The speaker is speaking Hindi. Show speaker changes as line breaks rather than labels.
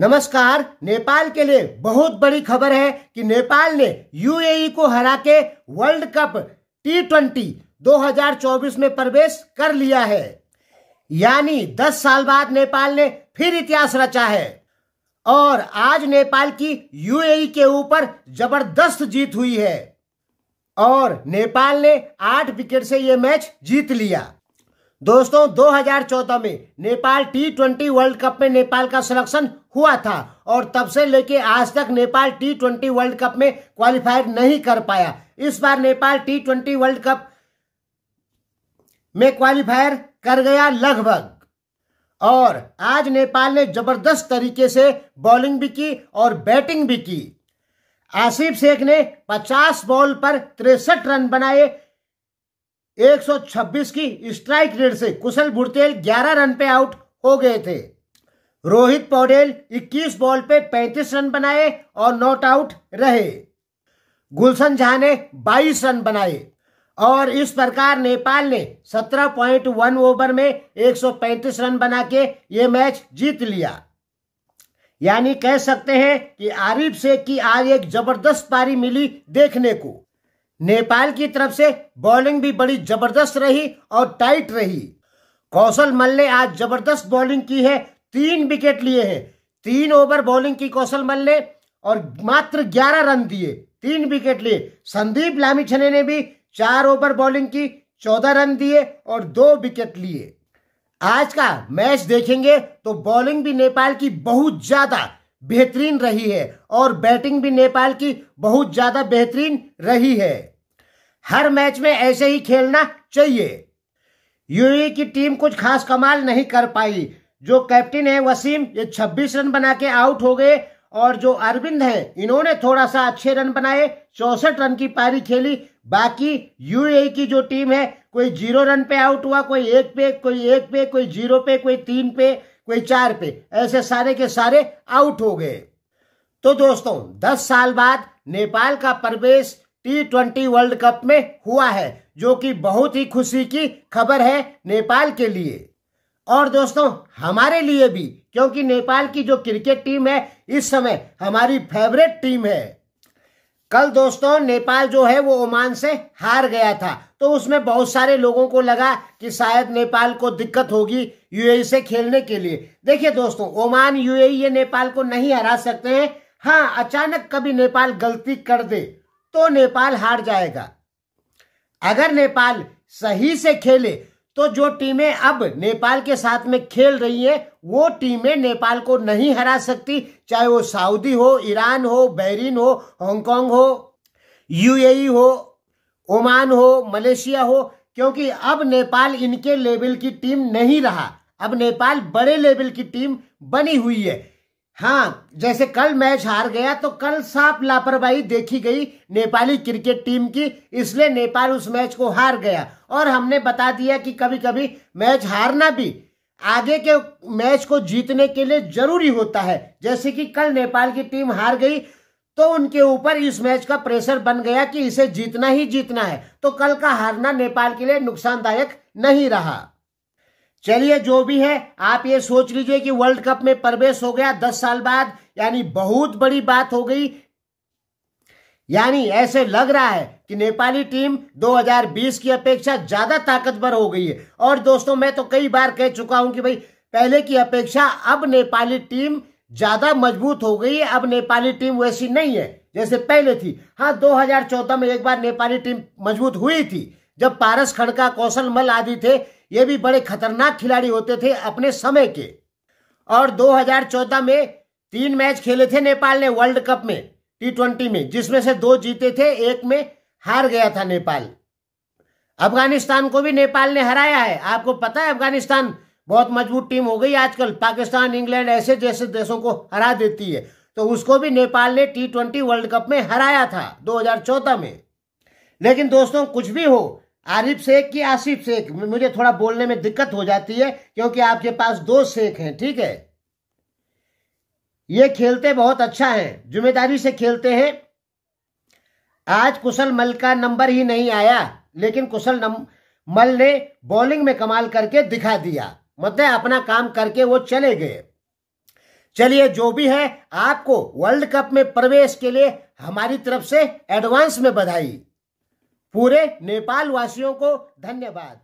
नमस्कार नेपाल के लिए बहुत बड़ी खबर है कि नेपाल ने यूएई को हरा के वर्ल्ड कप टी ट्वेंटी में प्रवेश कर लिया है यानी 10 साल बाद नेपाल ने फिर इतिहास रचा है और आज नेपाल की यूएई के ऊपर जबरदस्त जीत हुई है और नेपाल ने आठ विकेट से यह मैच जीत लिया दोस्तों 2014 में Nepal T twenty world cup में नेपाल का सिलेक्शन हुआ था और तब से लेके आज तक Nepal T twenty world cup में क्वालिफाई नहीं कर पाया इस बार Nepal T twenty world cup में क्वालिफायर कर गया लगभग और आज नेपाल ने जबरदस्त तरीके से बॉलिंग भी की और बैटिंग भी की आसिफ शेख ने 50 बॉल पर तिरसठ रन बनाए 126 की स्ट्राइक रेट से कुशल बुरतेल 11 रन पे आउट हो गए थे रोहित पौडेल 21 बॉल पे 35 रन बनाए और नॉट आउट रहे गुलशन झा ने 22 रन बनाए और इस प्रकार नेपाल ने 17.1 ओवर में 135 रन बना के ये मैच जीत लिया यानी कह सकते हैं कि आरिफ शेख की आज एक जबरदस्त पारी मिली देखने को नेपाल की तरफ से बॉलिंग भी बड़ी जबरदस्त रही और टाइट रही कौशल मल ने आज जबरदस्त बॉलिंग की है तीन विकेट लिए हैं तीन ओवर बॉलिंग की कौशल मल ने और मात्र ग्यारह रन दिए तीन विकेट लिए संदीप लामिछने ने भी चार ओवर बॉलिंग की चौदह रन दिए और दो विकेट लिए आज का मैच देखेंगे तो बॉलिंग भी नेपाल की बहुत ज्यादा बेहतरीन रही है और बैटिंग भी नेपाल की बहुत ज्यादा बेहतरीन रही है हर मैच में ऐसे ही खेलना चाहिए यूए की टीम कुछ खास कमाल नहीं कर पाई जो कैप्टन है वसीम ये 26 रन बना के आउट हो गए और जो अरविंद है इन्होंने थोड़ा सा अच्छे रन बनाए चौसठ रन की पारी खेली बाकी यूए की जो टीम है कोई जीरो रन पे आउट हुआ कोई एक पे कोई एक पे कोई जीरो पे कोई तीन पे कोई चार पे ऐसे सारे के सारे आउट हो गए तो दोस्तों 10 साल बाद नेपाल का प्रवेश टी ट्वेंटी वर्ल्ड कप में हुआ है जो कि बहुत ही खुशी की खबर है नेपाल के लिए और दोस्तों हमारे लिए भी क्योंकि नेपाल की जो क्रिकेट टीम है इस समय हमारी फेवरेट टीम है कल दोस्तों नेपाल जो है वो ओमान से हार गया था तो उसमें बहुत सारे लोगों को लगा कि शायद नेपाल को दिक्कत होगी यूएई e से खेलने के लिए देखिए दोस्तों ओमान यूएई e ये नेपाल को नहीं हरा सकते हैं हाँ अचानक कभी नेपाल गलती कर दे तो नेपाल हार जाएगा अगर नेपाल सही से खेले तो जो टीमें अब नेपाल के साथ में खेल रही है वो टीमें नेपाल को नहीं हरा सकती चाहे वो सऊदी हो ईरान हो बहरीन हो हांगकांग हो यूएई हो ओमान हो मलेशिया हो क्योंकि अब नेपाल इनके लेवल की टीम नहीं रहा अब नेपाल बड़े लेवल की टीम बनी हुई है हाँ जैसे कल मैच हार गया तो कल साफ लापरवाही देखी गई नेपाली क्रिकेट टीम की इसलिए नेपाल उस मैच को हार गया और हमने बता दिया कि कभी कभी मैच हारना भी आगे के मैच को जीतने के लिए जरूरी होता है जैसे कि कल नेपाल की टीम हार गई तो उनके ऊपर इस मैच का प्रेशर बन गया कि इसे जीतना ही जीतना है तो कल का हारना नेपाल के लिए नुकसानदायक नहीं रहा चलिए जो भी है आप ये सोच लीजिए कि वर्ल्ड कप में प्रवेश हो गया दस साल बाद यानी बहुत बड़ी बात हो गई यानी ऐसे लग रहा है कि नेपाली टीम 2020 की अपेक्षा ज्यादा ताकतवर हो गई है और दोस्तों मैं तो कई बार कह चुका हूं कि भाई पहले की अपेक्षा अब नेपाली टीम ज्यादा मजबूत हो गई है अब नेपाली टीम वैसी नहीं है जैसे पहले थी हाँ 2014 में एक बार नेपाली टीम मजबूत हुई थी जब पारस खड़का कौशल मल आदि थे ये भी बड़े खतरनाक खिलाड़ी होते थे अपने समय के और 2014 में तीन मैच खेले थे नेपाल ने वर्ल्ड कप में टी ट्वेंटी में जिसमें से दो जीते थे एक में हार गया था नेपाल अफगानिस्तान को भी नेपाल ने हराया है आपको पता है अफगानिस्तान बहुत मजबूत टीम हो गई आजकल पाकिस्तान इंग्लैंड ऐसे जैसे देशों को हरा देती है तो उसको भी नेपाल ने टी ट्वेंटी वर्ल्ड कप में हराया था 2014 में लेकिन दोस्तों कुछ भी हो आरिफ शेख की आसिफ शेख मुझे थोड़ा बोलने में दिक्कत हो जाती है क्योंकि आपके पास दो शेख हैं ठीक है ये खेलते बहुत अच्छा है जिम्मेदारी से खेलते हैं आज कुशल मल का नंबर ही नहीं आया लेकिन कुशल मल ने बॉलिंग में कमाल करके दिखा दिया मतलब अपना काम करके वो चले गए चलिए जो भी है आपको वर्ल्ड कप में प्रवेश के लिए हमारी तरफ से एडवांस में बधाई पूरे नेपाल वासियों को धन्यवाद